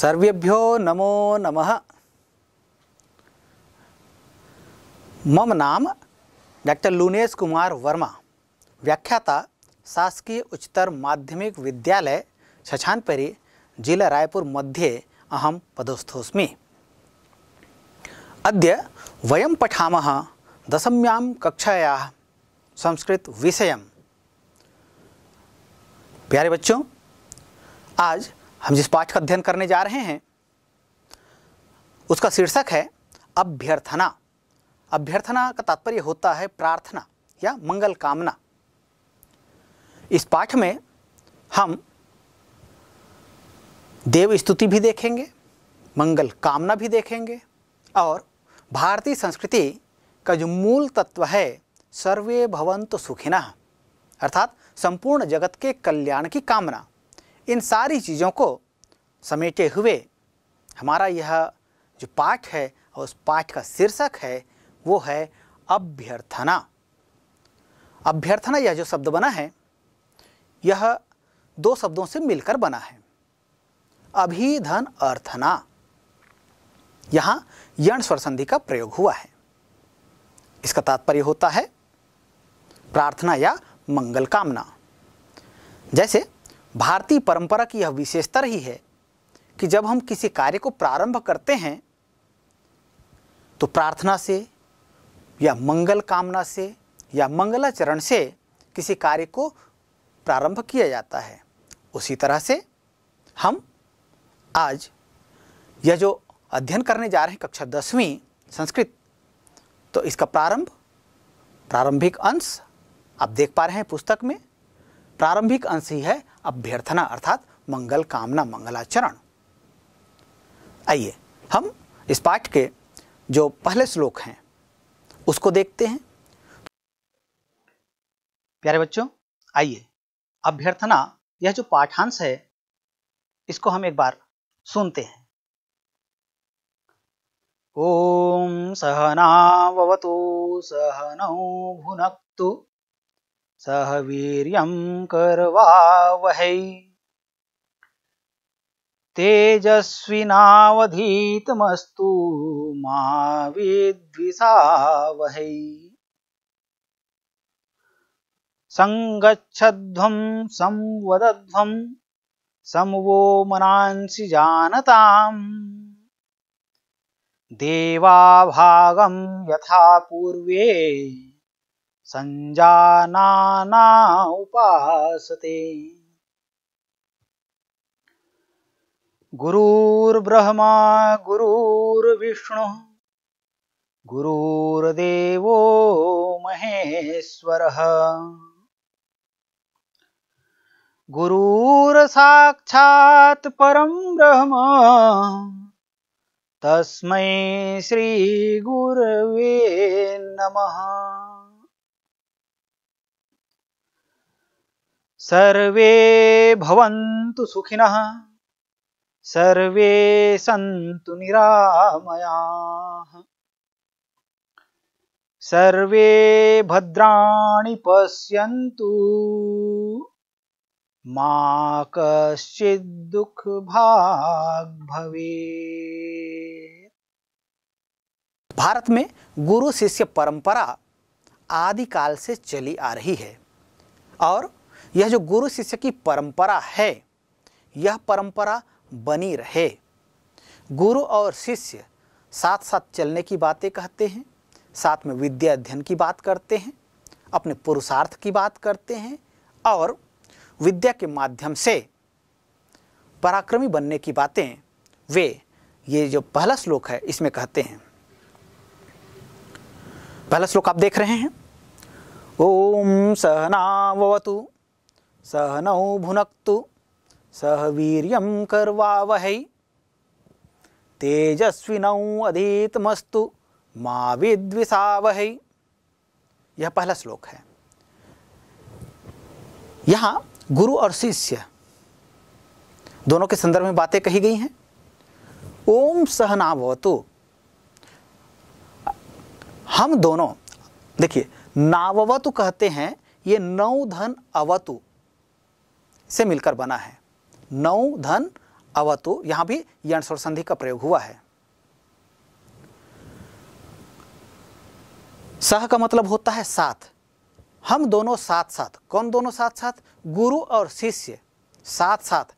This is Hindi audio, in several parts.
सर्वेभ्यो नमो नमः मम नाम डॉक्टर लुनेश कुमार वर्मा व्याख्याता शासकीय उच्चतर माध्यमिक विद्यालय छछानपरी जिला रायपुर मध्ये अहम पदस्थोस्मी अद्य वयम पठामः दशम्यां कक्षाया संस्कृत विषय प्यारे बच्चों आज हम जिस पाठ का अध्ययन करने जा रहे हैं उसका शीर्षक है अभ्यर्थना अभ्यर्थना का तात्पर्य होता है प्रार्थना या मंगल कामना इस पाठ में हम देव स्तुति भी देखेंगे मंगल कामना भी देखेंगे और भारतीय संस्कृति का जो मूल तत्व है सर्वे भवंत सुखिना अर्थात संपूर्ण जगत के कल्याण की कामना इन सारी चीज़ों को समेटे हुए हमारा यह जो पाठ है और उस पाठ का शीर्षक है वो है अभ्यर्थना अभ्यर्थना यह जो शब्द बना है यह दो शब्दों से मिलकर बना है अभिधन अर्थना यहाँ यण स्वर संधि का प्रयोग हुआ है इसका तात्पर्य होता है प्रार्थना या मंगल कामना जैसे भारतीय परंपरा की यह विशेषता रही है कि जब हम किसी कार्य को प्रारंभ करते हैं तो प्रार्थना से या मंगल कामना से या मंगलाचरण से किसी कार्य को प्रारंभ किया जाता है उसी तरह से हम आज यह जो अध्ययन करने जा रहे हैं कक्षा दसवीं संस्कृत तो इसका प्रारंभ प्रारंभिक अंश आप देख पा रहे हैं पुस्तक में प्रारंभिक अंश ही है अभ्यर्थना अर्थात मंगल कामना मंगलाचरण आइए हम इस पाठ के जो पहले श्लोक हैं उसको देखते हैं प्यारे बच्चों आइए अभ्यर्थना यह जो पाठांश है इसको हम एक बार सुनते हैं ओम सहनावतु सहनौ भुनक्तु सह वीर वीर्यं करवावहै तेजस्विनावधीतमस्तु मा विद्विषावहै सङ्गच्छध्वं संवदध्वं समवो मनांसि जानताम् देवाभागं यथा पूर्वे सञ्जानाना उपासते गुरुर्ब्रह्मा गुरुर्विष्णुः गुरुर्देवो महेश्वरः गुरुर्साक्षात् परं ब्रह्म तस्मै श्रीगुरवे नमः सर्वे भवन्तु सुखिनः सर्वे सन्तु निरामयाः सर्वे भद्राणि पश्यन्तु मा कश्चिद्दुःखभाग् भवेत् भारत में गुरु शिष्य परंपरा आदिकाल से चली आ रही है और यह जो गुरु शिष्य की परंपरा है यह परंपरा बनी रहे गुरु और शिष्य साथ साथ चलने की बातें कहते हैं साथ में विद्या अध्ययन की बात करते हैं अपने पुरुषार्थ की बात करते हैं और विद्या के माध्यम से पराक्रमी बनने की बातें वे ये जो पहला श्लोक है इसमें कहते हैं पहला श्लोक आप देख रहे हैं ओम वतु सह नौ भुनक्तु सह वीर कर्वावह तेजस्विनौ अधीतमस्तु मा यह पहला श्लोक है यहाँ गुरु और शिष्य दोनों के संदर्भ में बातें कही गई हैं ओम सहनावतु हम दोनों देखिए नाववतु कहते हैं ये नौ धन अवतु से मिलकर बना है नौ धन अवतु यहां भी यण स्वर संधि का प्रयोग हुआ है सह का मतलब होता है साथ हम दोनों साथ साथ कौन दोनों साथ साथ गुरु और शिष्य साथ साथ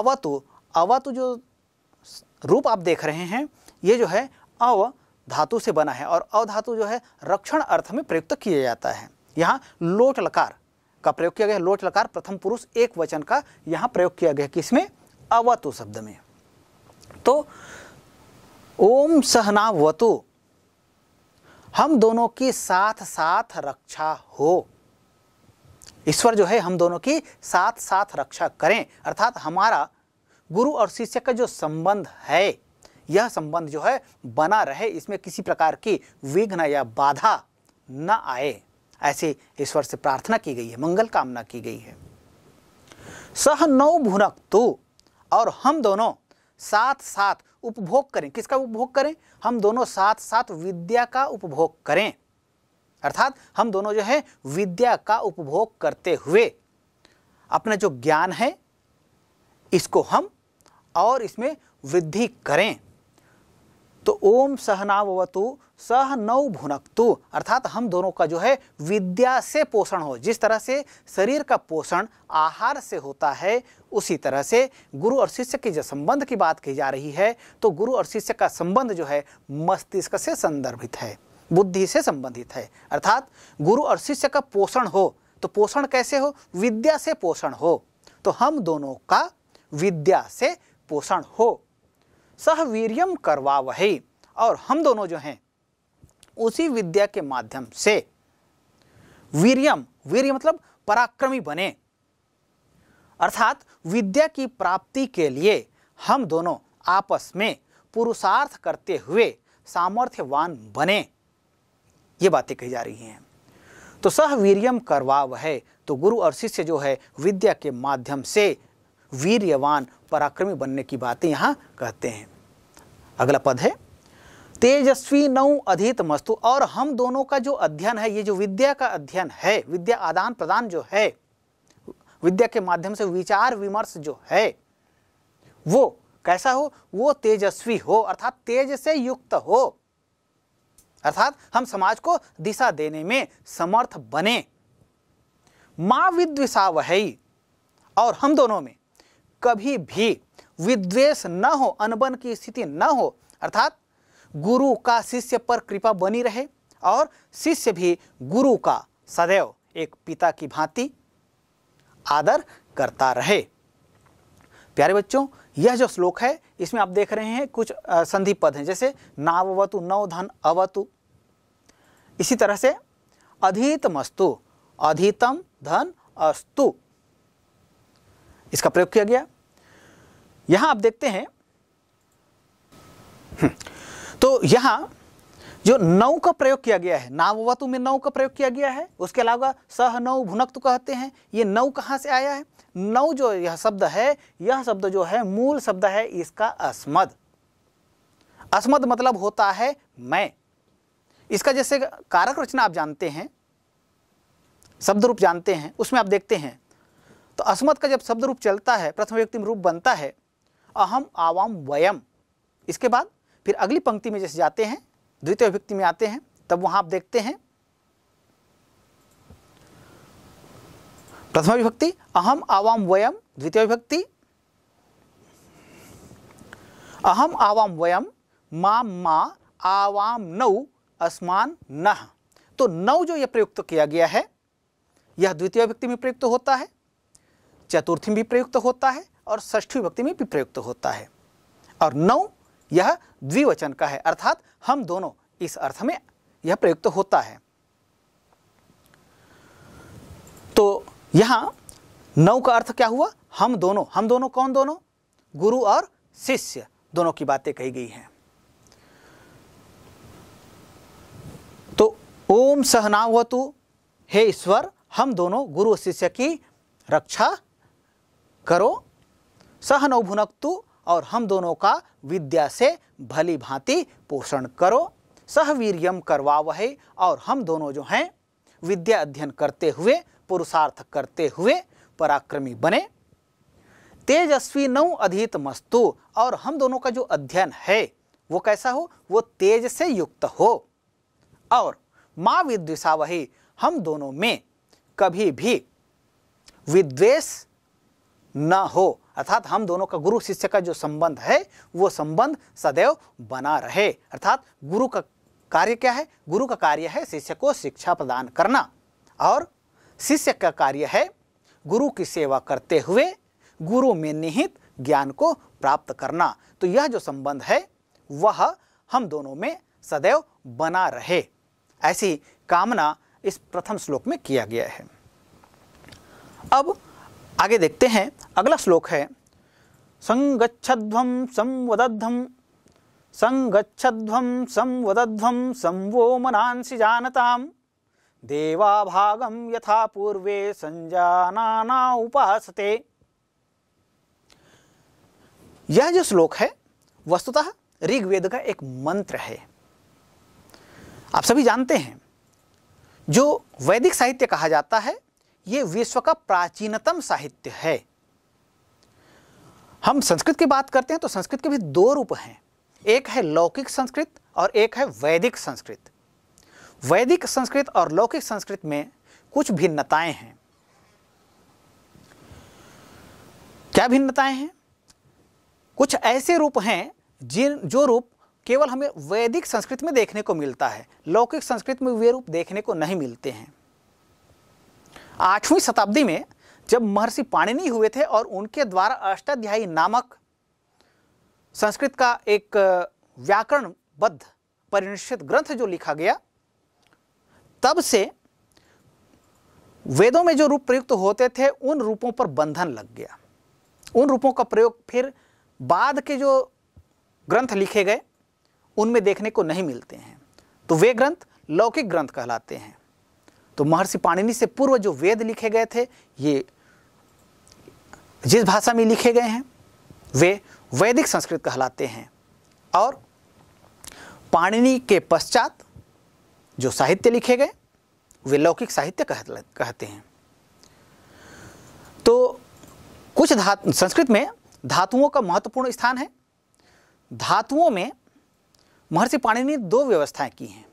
अवतु अवतु जो रूप आप देख रहे हैं ये जो है अव धातु से बना है और धातु जो है रक्षण अर्थ में प्रयुक्त किया जाता है यहाँ लोट लकार का प्रयोग किया गया लोट लकार प्रथम पुरुष एक वचन का यहां प्रयोग किया गया किसमें अवतु शब्द में तो ओम सहनावतु हम दोनों की साथ साथ रक्षा हो ईश्वर जो है हम दोनों की साथ साथ रक्षा करें अर्थात हमारा गुरु और शिष्य का जो संबंध है यह संबंध जो है बना रहे इसमें किसी प्रकार की विघ्न या बाधा न आए ऐसे ईश्वर से प्रार्थना की गई है मंगल कामना की गई है सह नौ भुनक तो और हम दोनों साथ साथ उपभोग करें किसका उपभोग करें हम दोनों साथ साथ विद्या का उपभोग करें अर्थात हम दोनों जो है विद्या का उपभोग करते हुए अपना जो ज्ञान है इसको हम और इसमें वृद्धि करें तो ओम सहनावतु सह नव भुनकतु अर्थात हम दोनों का जो है विद्या से पोषण हो जिस तरह से शरीर का पोषण आहार से होता है उसी तरह से गुरु और शिष्य के जो संबंध की बात की जा रही है तो गुरु और शिष्य का संबंध जो है मस्तिष्क से संदर्भित है बुद्धि से संबंधित है अर्थात गुरु और शिष्य का पोषण हो तो पोषण कैसे हो विद्या से पोषण हो तो हम दोनों का विद्या से पोषण हो सह वीरियम करवा वही और हम दोनों जो हैं उसी विद्या के माध्यम से वीरियम वीर्य मतलब पराक्रमी बने अर्थात विद्या की प्राप्ति के लिए हम दोनों आपस में पुरुषार्थ करते हुए सामर्थ्यवान बने ये बातें कही जा रही हैं तो सह वीरियम करवा वह तो गुरु और शिष्य जो है विद्या के माध्यम से वीर्यवान पराक्रमी बनने की बातें यहाँ कहते हैं अगला पद है तेजस्वी नौ अधित मस्तु और हम दोनों का जो अध्ययन है ये जो विद्या का अध्ययन है विद्या आदान प्रदान जो है विद्या के माध्यम से विचार विमर्श जो है वो कैसा हो वो तेजस्वी हो अर्थात तेज से युक्त हो अर्थात हम समाज को दिशा देने में समर्थ बने माँ विद्विषावहई और हम दोनों में कभी भी विद्वेष न हो अनबन की स्थिति न हो अर्थात गुरु का शिष्य पर कृपा बनी रहे और शिष्य भी गुरु का सदैव एक पिता की भांति आदर करता रहे प्यारे बच्चों यह जो श्लोक है इसमें आप देख रहे हैं कुछ संधि पद हैं जैसे नाववतु नव धन अवतु इसी तरह से मस्तु अधितम धन अस्तु इसका प्रयोग किया गया यहां आप देखते हैं हम्म। तो यहां जो नौ का प्रयोग किया गया है नाववतु में नौ का प्रयोग किया गया है उसके अलावा सह नौ भुनक कहते हैं ये नौ कहां से आया है नौ जो यह शब्द है यह शब्द जो है मूल शब्द है इसका अस्मद अस्मद मतलब होता है मैं इसका जैसे कारक रचना आप जानते हैं शब्द रूप जानते हैं उसमें आप देखते हैं तो अस्मद का जब शब्द रूप चलता है प्रथम व्यक्ति रूप बनता है अहम आवाम वयम इसके बाद फिर अगली पंक्ति में जैसे जाते हैं द्वितीय व्यक्ति में आते हैं तब वहां आप देखते हैं प्रथम विभक्ति अहम आवाम वयम द्वितीय विभक्ति अहम आवाम वयम माम मा आवाम नौ असमान न तो नौ जो यह प्रयुक्त तो किया गया है यह द्वितीय व्यक्ति में प्रयुक्त तो होता है चतुर्थी में भी प्रयुक्त तो होता है और ष्ठी विभक्ति में भी प्रयुक्त होता है और नौ यह द्विवचन का है अर्थात हम दोनों इस अर्थ में यह प्रयुक्त होता है तो यहां नौ का अर्थ क्या हुआ हम दोनों हम दोनों कौन दोनों गुरु और शिष्य दोनों की बातें कही गई हैं तो ओम सहनावतु हे ईश्वर हम दोनों गुरु शिष्य की रक्षा करो सहनौ भुनक्तु और हम दोनों का विद्या से भली भांति पोषण करो सहवीर्यम करवावहे और हम दोनों जो हैं विद्या अध्ययन करते हुए पुरुषार्थ करते हुए पराक्रमी बने तेजस्वी नौ अधीत मस्तु और हम दोनों का जो अध्ययन है वो कैसा हो वो तेज से युक्त हो और माँ वही हम दोनों में कभी भी विद्वेष न हो अर्थात हम दोनों का गुरु शिष्य का जो संबंध है वो संबंध सदैव बना रहे अर्थात गुरु का कार्य क्या है गुरु का कार्य है शिष्य को शिक्षा प्रदान करना और शिष्य का कार्य है गुरु की सेवा करते हुए गुरु में निहित ज्ञान को प्राप्त करना तो यह जो संबंध है वह हम दोनों में सदैव बना रहे ऐसी कामना इस प्रथम श्लोक में किया गया है अब आगे देखते हैं अगला श्लोक है संगच्छध्वम संवदध्वम संगच्छध्वम संवदध्वम संवो जानताम देवाभागम यथा पूर्वे संजाना उपासते यह जो श्लोक है वस्तुतः ऋग्वेद का एक मंत्र है आप सभी जानते हैं जो वैदिक साहित्य कहा जाता है ये विश्व का प्राचीनतम साहित्य है हम संस्कृत की बात करते हैं तो संस्कृत के भी दो रूप हैं एक है लौकिक संस्कृत और एक है वैदिक संस्कृत वैदिक संस्कृत और लौकिक संस्कृत में कुछ भिन्नताएं हैं क्या भिन्नताएं हैं कुछ ऐसे रूप हैं जिन जो रूप केवल हमें वैदिक संस्कृत में देखने को मिलता है लौकिक संस्कृत में वे रूप देखने को नहीं मिलते हैं आठवीं शताब्दी में जब महर्षि पाणिनि हुए थे और उनके द्वारा अष्टाध्यायी नामक संस्कृत का एक व्याकरणबद्ध परिनिश्चित ग्रंथ जो लिखा गया तब से वेदों में जो रूप प्रयुक्त होते थे उन रूपों पर बंधन लग गया उन रूपों का प्रयोग फिर बाद के जो ग्रंथ लिखे गए उनमें देखने को नहीं मिलते हैं तो वे ग्रंथ लौकिक ग्रंथ कहलाते हैं तो महर्षि पाणिनि से पूर्व जो वेद लिखे गए थे ये जिस भाषा में लिखे गए हैं वे वैदिक संस्कृत कहलाते हैं और पाणिनि के पश्चात जो साहित्य लिखे गए वे लौकिक साहित्य कहते हैं तो कुछ धातु संस्कृत में धातुओं का महत्वपूर्ण स्थान है धातुओं में महर्षि पाणिनि ने दो व्यवस्थाएं की हैं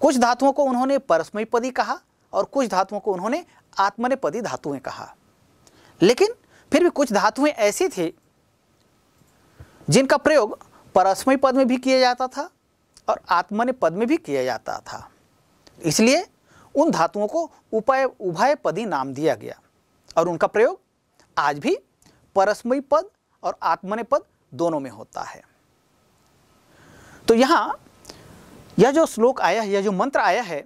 कुछ धातुओं को उन्होंने परस्मयपदी कहा और कुछ धातुओं को उन्होंने आत्मनेपदी धातुएं कहा लेकिन फिर भी कुछ धातुएं ऐसी थी जिनका प्रयोग परस्मय पद में भी किया जाता था और आत्मने पद में भी किया जाता था इसलिए उन धातुओं को उपाय उभय पदी नाम दिया गया और उनका प्रयोग आज भी परस्मय पद और आत्मने पद दोनों में होता है तो यहाँ यह जो श्लोक आया है यह जो मंत्र आया है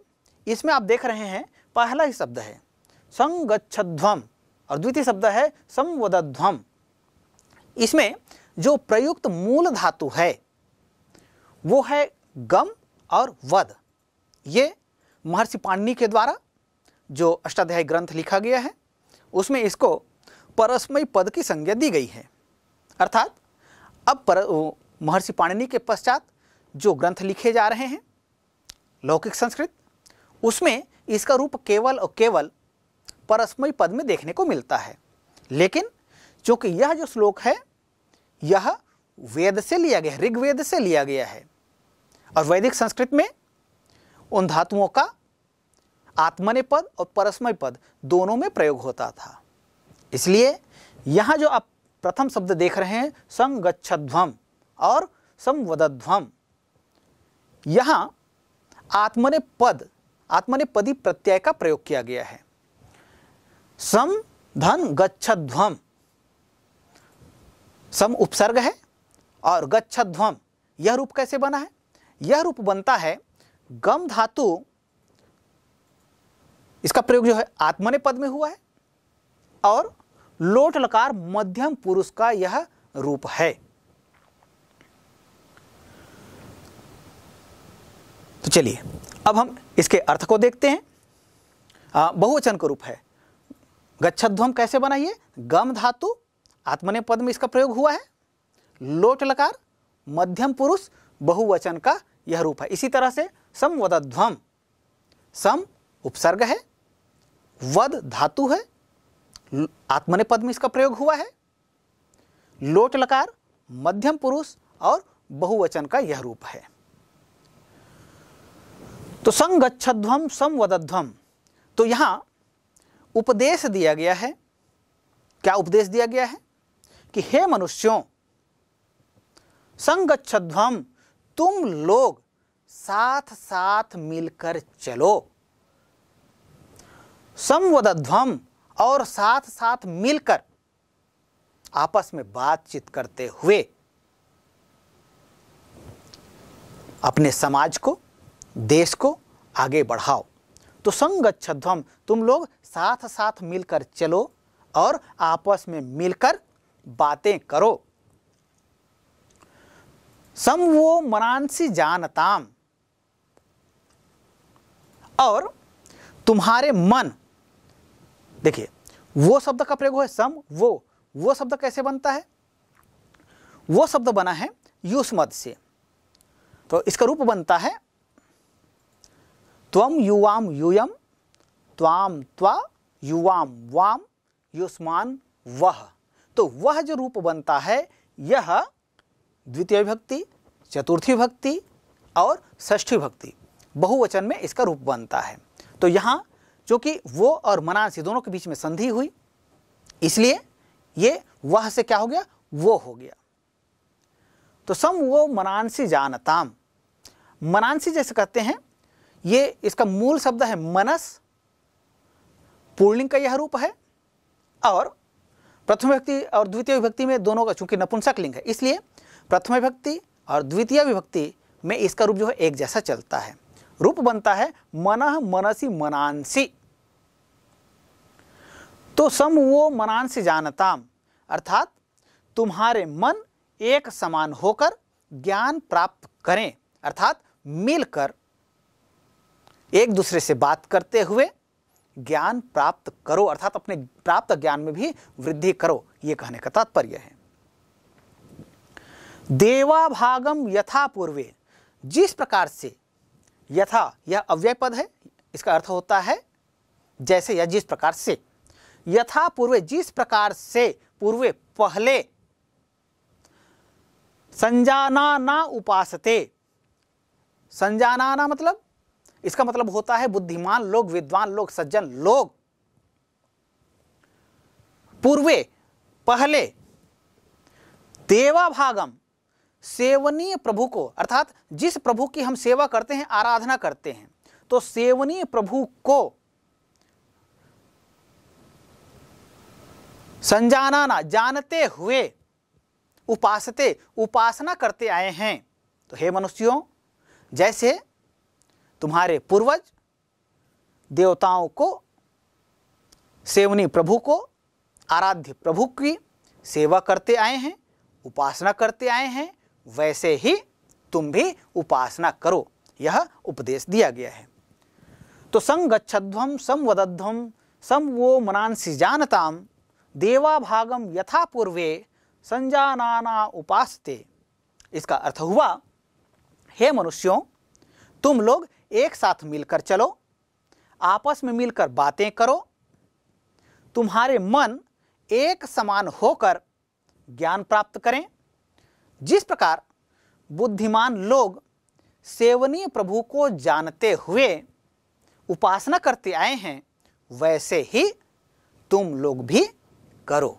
इसमें आप देख रहे हैं पहला ही शब्द है संगच्छध्वम और द्वितीय शब्द है संवदध्वम इसमें जो प्रयुक्त मूल धातु है वो है गम और वध ये महर्षि पाणिनि के द्वारा जो अष्टाध्यायी ग्रंथ लिखा गया है उसमें इसको परस्मय पद की संज्ञा दी गई है अर्थात अब पर महर्षि पाणिनि के पश्चात जो ग्रंथ लिखे जा रहे हैं लौकिक संस्कृत उसमें इसका रूप केवल और केवल परस्मय पद में देखने को मिलता है लेकिन चूंकि यह जो श्लोक है यह वेद से लिया गया है ऋग्वेद से लिया गया है और वैदिक संस्कृत में उन धातुओं का आत्मने पद और परस्मय पद दोनों में प्रयोग होता था इसलिए यहाँ जो आप प्रथम शब्द देख रहे हैं संगच्छध्वम और संवदध्वम यहां आत्मने पद आत्मने पदी प्रत्यय का प्रयोग किया गया है सम धन गच्छध्वम सम उपसर्ग है और गच्छध्वम यह रूप कैसे बना है यह रूप बनता है गम धातु इसका प्रयोग जो है आत्मने पद में हुआ है और लोट लकार मध्यम पुरुष का यह रूप है तो चलिए अब हम इसके अर्थ को देखते हैं बहुवचन का रूप है गच्छध्वम कैसे बनाइए गम धातु आत्मने पद में इसका प्रयोग हुआ है लोट लकार मध्यम पुरुष बहुवचन का यह रूप है इसी तरह से समवदध्वम सम उपसर्ग है वद धातु है आत्मने पद में इसका प्रयोग हुआ है लोट लकार मध्यम पुरुष और बहुवचन का यह रूप है तो संगच्छध्वम संवदध्वम तो यहाँ उपदेश दिया गया है क्या उपदेश दिया गया है कि हे मनुष्यों संगच्छध्वम तुम लोग साथ साथ मिलकर चलो संवदध्वम और साथ साथ मिलकर आपस में बातचीत करते हुए अपने समाज को देश को आगे बढ़ाओ तो संगच्छध्वम तुम लोग साथ साथ मिलकर चलो और आपस में मिलकर बातें करो सम वो मनांसी जानताम और तुम्हारे मन देखिए वो शब्द का प्रयोग है सम वो वो शब्द कैसे बनता है वो शब्द बना है युष्म से तो इसका रूप बनता है त्वम युवाम युयम त्वाम त्वा युवाम वाम युष्मान वह तो वह जो रूप बनता है यह द्वितीय विभक्ति चतुर्थी भक्ति और षष्ठी भक्ति बहुवचन में इसका रूप बनता है तो यहाँ चूँकि वो और मनासी दोनों के बीच में संधि हुई इसलिए ये वह से क्या हो गया वो हो गया तो सम वो मनांसी जानताम मनांसी जैसे कहते हैं ये इसका मूल शब्द है मनस पूर्णिंग का यह रूप है और प्रथम विभक्ति और द्वितीय विभक्ति में दोनों का चूंकि नपुंसक लिंग है इसलिए प्रथम विभक्ति और द्वितीय विभक्ति में इसका रूप जो है एक जैसा चलता है रूप बनता है मन मनसी मनांसी तो सम वो मनांसी जानताम अर्थात तुम्हारे मन एक समान होकर ज्ञान प्राप्त करें अर्थात मिलकर एक दूसरे से बात करते हुए ज्ञान प्राप्त करो अर्थात अपने प्राप्त ज्ञान में भी वृद्धि करो ये कहने का तात्पर्य है देवाभागम यथा पूर्वे जिस प्रकार से यथा यह अव्यय पद है इसका अर्थ होता है जैसे या जिस प्रकार से यथा पूर्वे जिस प्रकार से पूर्वे पहले संजाना ना उपासते संजाना ना मतलब इसका मतलब होता है बुद्धिमान लोग विद्वान लोग सज्जन लोग पूर्वे पहले देवाभागम सेवनीय प्रभु को अर्थात जिस प्रभु की हम सेवा करते हैं आराधना करते हैं तो सेवनीय प्रभु को संजानाना जानते हुए उपासते उपासना करते आए हैं तो हे मनुष्यों जैसे तुम्हारे पूर्वज देवताओं को सेवनी प्रभु को आराध्य प्रभु की सेवा करते आए हैं उपासना करते आए हैं वैसे ही तुम भी उपासना करो यह उपदेश दिया गया है तो संगच्छध्वम संवदध्वम सम वो मनांसी जानताम देवाभागम यथा पूर्वे संजानाना उपासते इसका अर्थ हुआ हे मनुष्यों तुम लोग एक साथ मिलकर चलो आपस में मिलकर बातें करो तुम्हारे मन एक समान होकर ज्ञान प्राप्त करें जिस प्रकार बुद्धिमान लोग सेवनीय प्रभु को जानते हुए उपासना करते आए हैं वैसे ही तुम लोग भी करो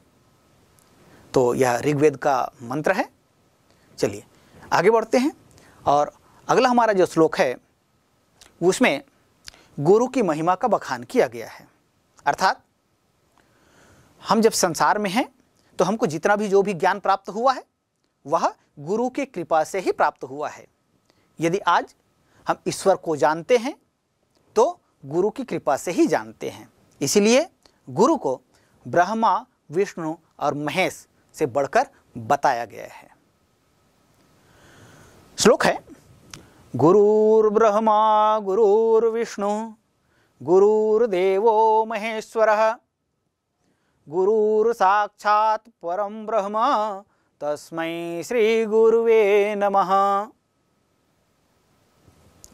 तो यह ऋग्वेद का मंत्र है चलिए आगे बढ़ते हैं और अगला हमारा जो श्लोक है उसमें गुरु की महिमा का बखान किया गया है अर्थात हम जब संसार में हैं तो हमको जितना भी जो भी ज्ञान प्राप्त हुआ है वह गुरु की कृपा से ही प्राप्त हुआ है यदि आज हम ईश्वर को जानते हैं तो गुरु की कृपा से ही जानते हैं इसीलिए गुरु को ब्रह्मा विष्णु और महेश से बढ़कर बताया गया है श्लोक है गुरुर्ब्रह्मा गुरुर्विष्णु गुरुर्देव महेश्वर गुरुर्साक्षात् परम ब्रह्म तस्मै श्रीगुरुवे नमः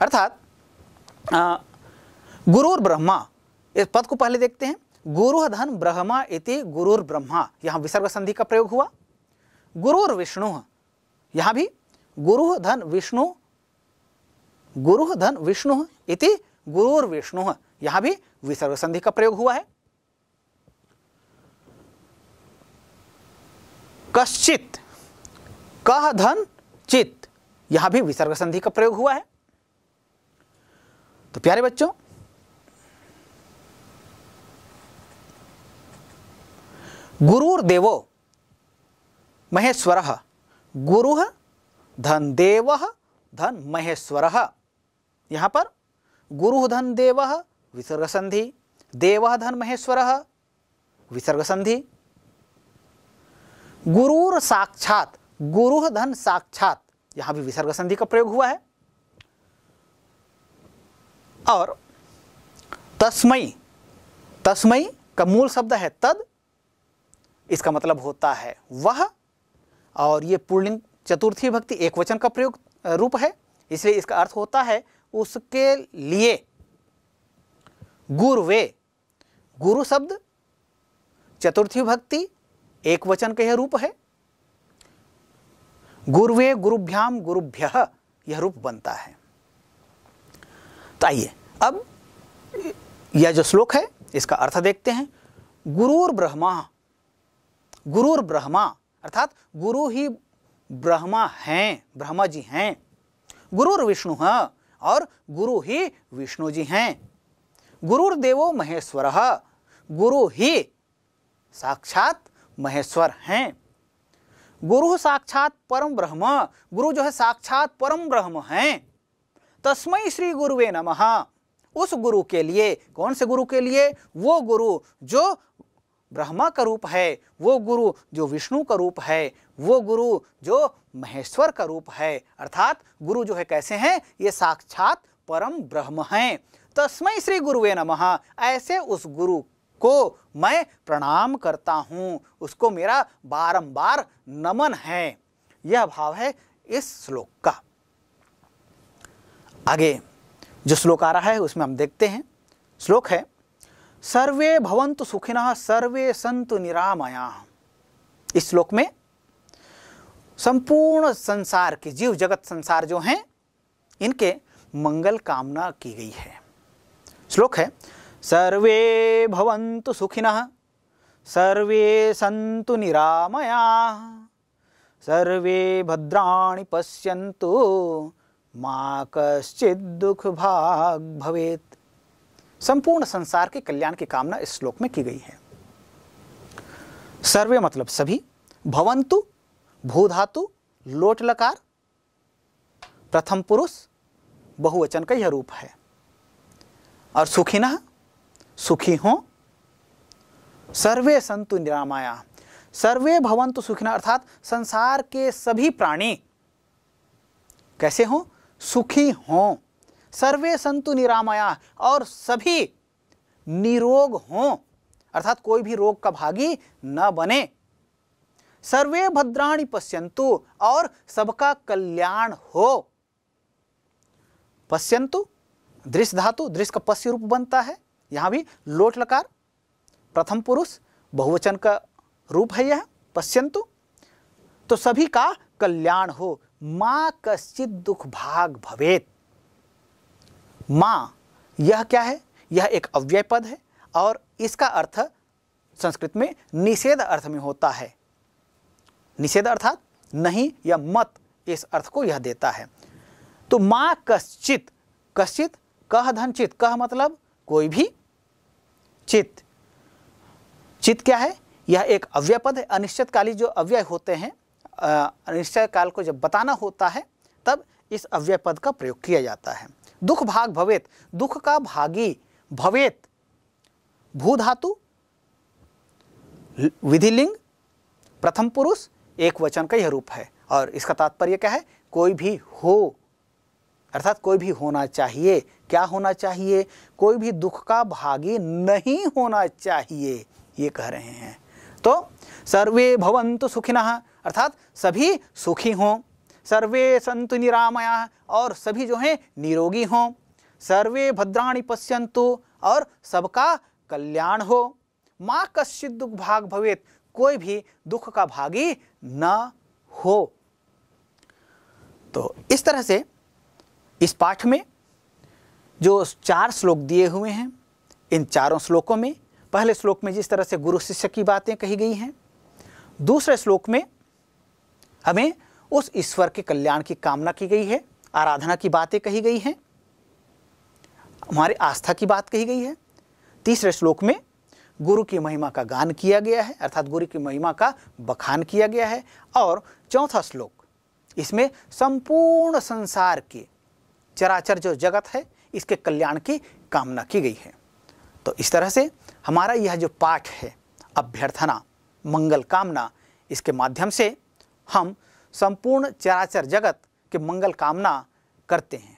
अर्थात गुरुर्ब्रह्मा इस पद को पहले देखते हैं गुरु धन ब्रह्मा इति गुरुर्ब्रह्मा यहाँ विसर्ग संधि का प्रयोग हुआ गुरुर्विष्णु यहाँ भी गुरु धन विष्णु गुरु धन विष्णु इति गुरुर विष्णु यहां भी विसर्ग संधि का प्रयोग हुआ है कश्चित कह धन चित यहां भी विसर्ग संधि का प्रयोग हुआ है तो प्यारे बच्चों गुरुर देवो महेश्वर गुरु धन देव धन महेश्वर यहाँ पर गुरु धन देव विसर्ग संधि देव धन महेश्वर विसर्ग संधि गुरुर साक्षात गुरु धन साक्षात यहां भी विसर्ग संधि का प्रयोग हुआ है और तस्मय तस्मय का मूल शब्द है तद इसका मतलब होता है वह और यह पूर्णिंग चतुर्थी भक्ति एक वचन का प्रयोग रूप है इसलिए इसका अर्थ होता है उसके लिए गुरुवे गुरु शब्द चतुर्थी भक्ति एक वचन का यह रूप है गुरुवे गुरुभ्याम गुरुभ्य यह रूप बनता है तो आइए अब यह जो श्लोक है इसका अर्थ देखते हैं गुरुर ब्रह्मा गुरुर ब्रह्मा अर्थात गुरु ही ब्रह्मा हैं ब्रह्मा जी हैं गुरुर विष्णु है और गुरु ही विष्णु जी हैं गुरुर्देवो महेश्वर गुरु ही साक्षात महेश्वर हैं गुरु साक्षात परम ब्रह्म गुरु जो है साक्षात परम ब्रह्म हैं तस्मय श्री गुरुवे नमः उस गुरु के लिए कौन से गुरु के लिए वो गुरु जो ब्रह्मा का रूप है वो गुरु जो विष्णु का रूप है वो गुरु जो महेश्वर का रूप है अर्थात गुरु जो है कैसे हैं ये साक्षात परम ब्रह्म हैं तस्मय श्री गुरुवे नमः ऐसे उस गुरु को मैं प्रणाम करता हूँ उसको मेरा बारंबार नमन है यह भाव है इस श्लोक का आगे जो श्लोक आ रहा है उसमें हम देखते हैं श्लोक है सर्वे भवंतु सुखिना सर्वे संतु निरामया इस श्लोक में संपूर्ण संसार के जीव जगत संसार जो हैं इनके मंगल कामना की गई है श्लोक है सर्वे भवंतु सुखिना सर्वे संतु निरामया सर्वे भद्राणि पश्यंतु माँ कश्चित दुख भाग भवेत संपूर्ण संसार के कल्याण की कामना इस श्लोक में की गई है सर्वे मतलब सभी भवंतु भूधातु लोटलकार प्रथम पुरुष बहुवचन का यह रूप है और सुखी न सुखी हो सर्वे संतु निरामाया सर्वे भवंतु सुखिना अर्थात संसार के सभी प्राणी कैसे हो सुखी हों सर्वे संतु निरामया और सभी निरोग हों अर्थात कोई भी रोग का भागी न बने सर्वे भद्राणी पश्यंतु और सबका कल्याण हो पश्यंतु दृश्य धातु दृश्य का पश्य रूप बनता है यहाँ भी लोट लकार प्रथम पुरुष बहुवचन का रूप है यह पश्यंतु तो सभी का कल्याण हो माँ कश्चित दुख भाग भवेत माँ यह क्या है यह एक अव्यय पद है और इसका अर्थ संस्कृत में निषेध अर्थ में होता है निषेध अर्थात नहीं या मत इस अर्थ को यह देता है तो माँ कश्चित कश्चित कह धनचित कह मतलब कोई भी चित चित क्या है यह एक अव्यय पद है अनिश्चितकाली जो अव्यय होते हैं अनिश्चय काल को जब बताना होता है तब इस अव्यय पद का प्रयोग किया जाता है दुख भाग भवेत दुख का भागी भवेत भू धातु विधि लिंग प्रथम पुरुष एक वचन का यह रूप है और इसका तात्पर्य क्या है कोई भी हो अर्थात कोई भी होना चाहिए क्या होना चाहिए कोई भी दुख का भागी नहीं होना चाहिए ये कह रहे हैं तो सर्वे भवंतु सुखिनः अर्थात सभी सुखी हों सर्वे संतु निरामया और सभी जो हैं निरोगी हों सर्वे भद्राणी पश्यंतु और सबका कल्याण हो माँ कश्चित दुख भाग भवेत कोई भी दुख का भागी न हो तो इस तरह से इस पाठ में जो चार श्लोक दिए हुए हैं इन चारों श्लोकों में पहले श्लोक में जिस तरह से गुरु शिष्य की बातें कही गई हैं दूसरे श्लोक में हमें उस ईश्वर के कल्याण की कामना की गई है आराधना की बातें कही गई हैं हमारे आस्था की बात कही गई है तीसरे श्लोक में गुरु की महिमा का गान किया गया है अर्थात गुरु की महिमा का बखान किया गया है और चौथा श्लोक इसमें संपूर्ण संसार के चराचर जो जगत है इसके कल्याण की कामना की गई है तो इस तरह से हमारा यह जो पाठ है अभ्यर्थना मंगल कामना इसके माध्यम से हम संपूर्ण चराचर जगत के मंगल कामना करते हैं